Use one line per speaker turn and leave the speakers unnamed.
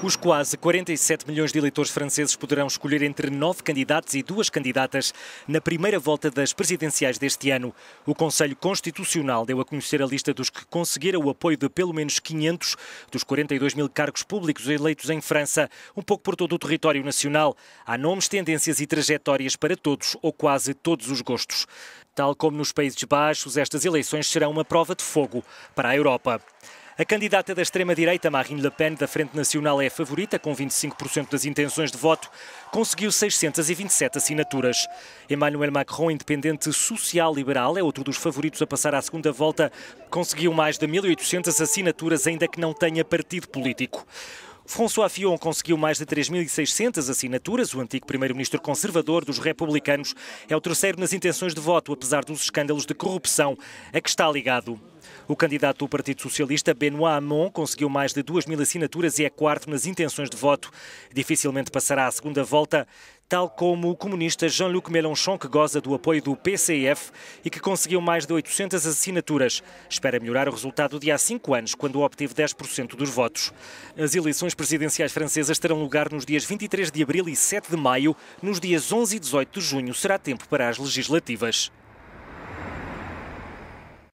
Os quase 47 milhões de eleitores franceses poderão escolher entre nove candidatos e duas candidatas na primeira volta das presidenciais deste ano. O Conselho Constitucional deu a conhecer a lista dos que conseguiram o apoio de pelo menos 500 dos 42 mil cargos públicos eleitos em França, um pouco por todo o território nacional. Há nomes, tendências e trajetórias para todos ou quase todos os gostos. Tal como nos Países Baixos, estas eleições serão uma prova de fogo para a Europa. A candidata da extrema-direita, Marine Le Pen, da Frente Nacional, é a favorita, com 25% das intenções de voto, conseguiu 627 assinaturas. Emmanuel Macron, independente social-liberal, é outro dos favoritos a passar à segunda volta, conseguiu mais de 1.800 assinaturas, ainda que não tenha partido político. François Fillon conseguiu mais de 3.600 assinaturas. O antigo primeiro-ministro conservador dos republicanos é o terceiro nas intenções de voto, apesar dos escândalos de corrupção a que está ligado. O candidato do Partido Socialista, Benoît Hamon, conseguiu mais de 2 mil assinaturas e é quarto nas intenções de voto. Dificilmente passará à segunda volta, tal como o comunista Jean-Luc Mélenchon, que goza do apoio do PCF e que conseguiu mais de 800 assinaturas. Espera melhorar o resultado de há cinco anos, quando obteve 10% dos votos. As eleições presidenciais francesas terão lugar nos dias 23 de abril e 7 de maio. Nos dias 11 e 18 de junho será tempo para as legislativas.